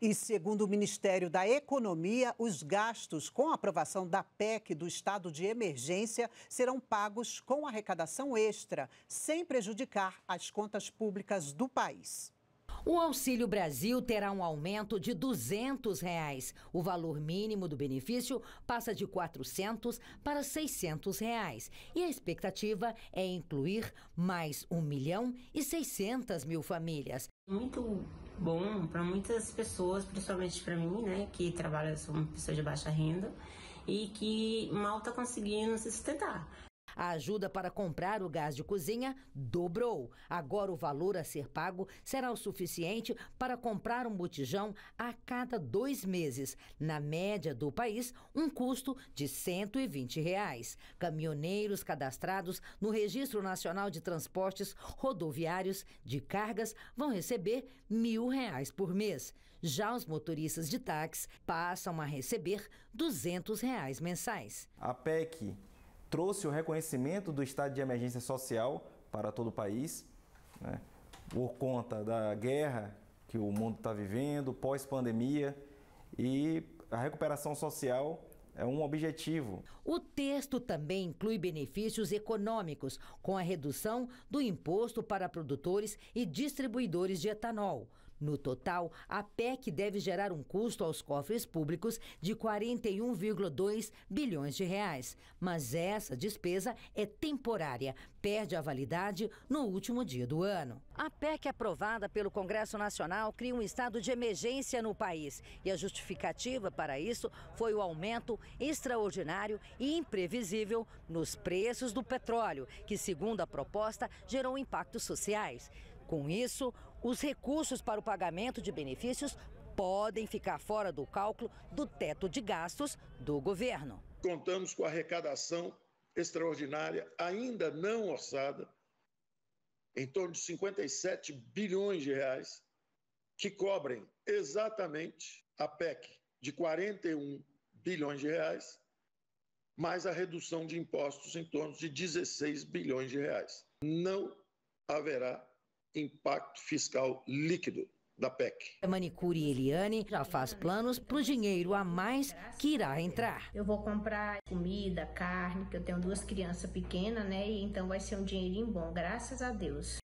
E segundo o Ministério da Economia, os gastos com a aprovação da PEC do estado de emergência serão pagos com arrecadação extra, sem prejudicar as contas públicas do país. O Auxílio Brasil terá um aumento de R$ 200. Reais. O valor mínimo do benefício passa de R$ 400 para R$ 600. Reais. E a expectativa é incluir mais 1 milhão e 600 mil famílias. Muito bom para muitas pessoas, principalmente para mim, né, que trabalha, sou uma pessoa de baixa renda e que mal está conseguindo se sustentar. A ajuda para comprar o gás de cozinha dobrou. Agora o valor a ser pago será o suficiente para comprar um botijão a cada dois meses. Na média do país, um custo de 120 reais. Caminhoneiros cadastrados no Registro Nacional de Transportes Rodoviários de Cargas vão receber mil reais por mês. Já os motoristas de táxi passam a receber 200 reais mensais. A PEC trouxe o reconhecimento do estado de emergência social para todo o país, né, por conta da guerra que o mundo está vivendo, pós-pandemia, e a recuperação social é um objetivo. O texto também inclui benefícios econômicos, com a redução do imposto para produtores e distribuidores de etanol, no total, a PEC deve gerar um custo aos cofres públicos de 41,2 bilhões de reais. Mas essa despesa é temporária, perde a validade no último dia do ano. A PEC aprovada pelo Congresso Nacional cria um estado de emergência no país e a justificativa para isso foi o aumento extraordinário e imprevisível nos preços do petróleo, que, segundo a proposta, gerou impactos sociais. Com isso, os recursos para o pagamento de benefícios podem ficar fora do cálculo do teto de gastos do governo. Contamos com arrecadação extraordinária, ainda não orçada, em torno de 57 bilhões de reais, que cobrem exatamente a PEC de 41 bilhões de reais, mais a redução de impostos em torno de 16 bilhões de reais. Não haverá impacto fiscal líquido da PEC. A é manicure Eliane já faz planos para o dinheiro a mais que irá entrar. Eu vou comprar comida, carne, que eu tenho duas crianças pequenas, né? E então vai ser um dinheirinho bom, graças a Deus.